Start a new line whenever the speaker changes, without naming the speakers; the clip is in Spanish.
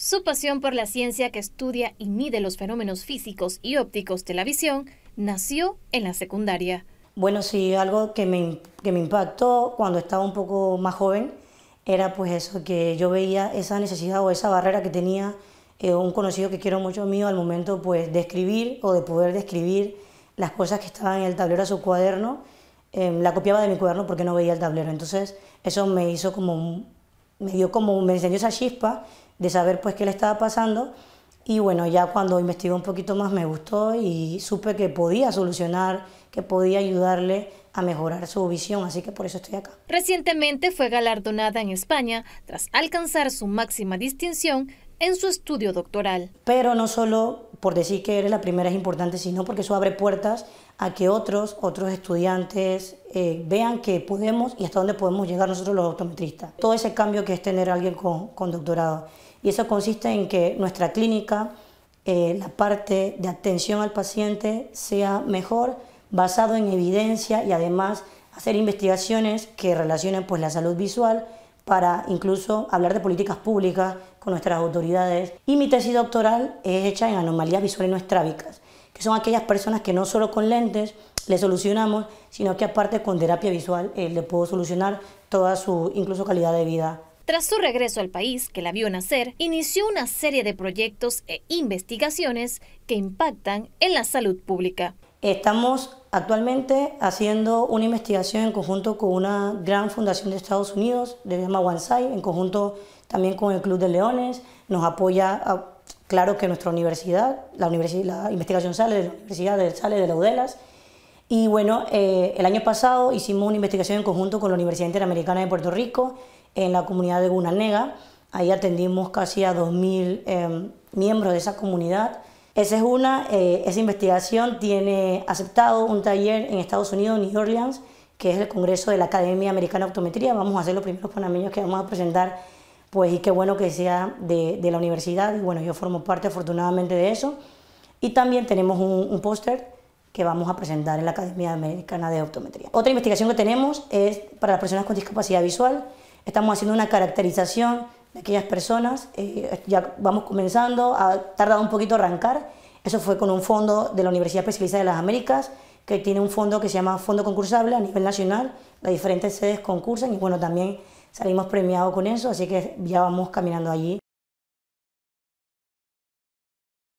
Su pasión por la ciencia que estudia y mide los fenómenos físicos y ópticos de la visión
nació en la secundaria. Bueno, sí, algo que me, que me impactó cuando estaba un poco más joven era pues eso, que yo veía esa necesidad o esa barrera que tenía eh, un conocido que quiero mucho mío al momento pues de escribir o de poder describir las cosas que estaban en el tablero a su cuaderno, em, la copiaba de mi cuaderno porque no veía el tablero. Entonces eso me hizo como me dio como, me enseñó esa chispa de saber pues qué le estaba pasando y bueno, ya cuando investigué un poquito más me gustó y supe que podía solucionar, que podía ayudarle a mejorar su visión, así que por eso estoy acá.
Recientemente fue galardonada en España tras alcanzar su máxima distinción
en su estudio doctoral. Pero no solo por decir que eres la primera es importante, sino porque eso abre puertas a que otros, otros estudiantes eh, vean que podemos y hasta dónde podemos llegar nosotros los optometristas. Todo ese cambio que es tener a alguien con, con doctorado. Y eso consiste en que nuestra clínica, eh, la parte de atención al paciente, sea mejor, basado en evidencia y además hacer investigaciones que relacionen pues, la salud visual para incluso hablar de políticas públicas con nuestras autoridades. Y mi tesis doctoral es hecha en anomalías visuales no que son aquellas personas que no solo con lentes le solucionamos, sino que aparte con terapia visual eh, le puedo solucionar toda su incluso calidad de vida
tras su regreso al país, que la vio nacer, inició una serie de proyectos e investigaciones que impactan en la salud pública.
Estamos actualmente haciendo una investigación en conjunto con una gran fundación de Estados Unidos, de llama OneSide, en conjunto también con el Club de Leones. Nos apoya, ah, claro que nuestra universidad, la, la investigación sale de la universidad, de la Y bueno, eh, el año pasado hicimos una investigación en conjunto con la Universidad Interamericana de Puerto Rico en la comunidad de Gunanega. Ahí atendimos casi a 2.000 em, miembros de esa comunidad esa es una, eh, esa investigación tiene aceptado un taller en Estados Unidos, New Orleans, que es el Congreso de la Academia Americana de Optometría. Vamos a hacer los primeros panameños que vamos a presentar, pues, y qué bueno que sea de, la universidad. Y bueno, yo formo parte afortunadamente de eso. Y también tenemos un, un póster que vamos a presentar en la Academia Americana de Optometría. Otra investigación que tenemos es para las personas con discapacidad visual. Estamos haciendo una caracterización aquellas personas. Eh, ya vamos comenzando, ha tardado un poquito arrancar. Eso fue con un fondo de la Universidad Especializada de las Américas, que tiene un fondo que se llama Fondo Concursable a nivel nacional. Las diferentes sedes concursan y bueno, también salimos premiados con eso, así que ya vamos caminando allí.